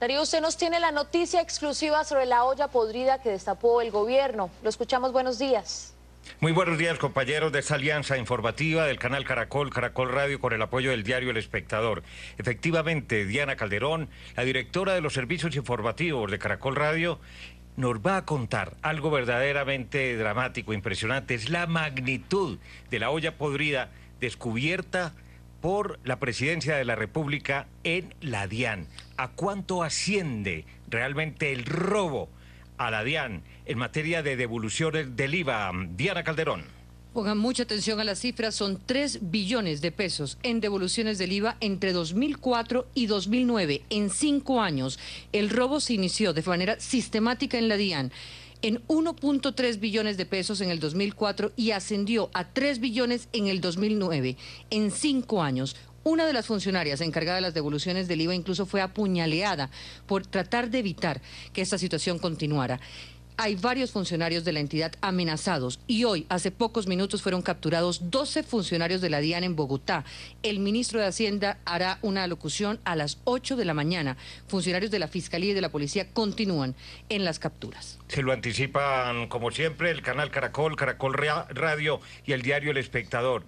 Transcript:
Darío, usted nos tiene la noticia exclusiva sobre la olla podrida que destapó el gobierno. Lo escuchamos, buenos días. Muy buenos días, compañeros de esta alianza informativa del canal Caracol, Caracol Radio, con el apoyo del diario El Espectador. Efectivamente, Diana Calderón, la directora de los servicios informativos de Caracol Radio, nos va a contar algo verdaderamente dramático, impresionante. Es la magnitud de la olla podrida descubierta por la presidencia de la República en la DIAN. ¿A cuánto asciende realmente el robo a la DIAN en materia de devoluciones del IVA? Diana Calderón. Pongan mucha atención a las cifras, son 3 billones de pesos en devoluciones del IVA entre 2004 y 2009, en cinco años. El robo se inició de manera sistemática en la DIAN en 1.3 billones de pesos en el 2004 y ascendió a 3 billones en el 2009, en cinco años. Una de las funcionarias encargadas de las devoluciones del IVA incluso fue apuñaleada por tratar de evitar que esta situación continuara hay varios funcionarios de la entidad amenazados y hoy, hace pocos minutos, fueron capturados 12 funcionarios de la DIAN en Bogotá. El ministro de Hacienda hará una alocución a las 8 de la mañana. Funcionarios de la Fiscalía y de la Policía continúan en las capturas. Se lo anticipan, como siempre, el canal Caracol, Caracol Radio y el diario El Espectador.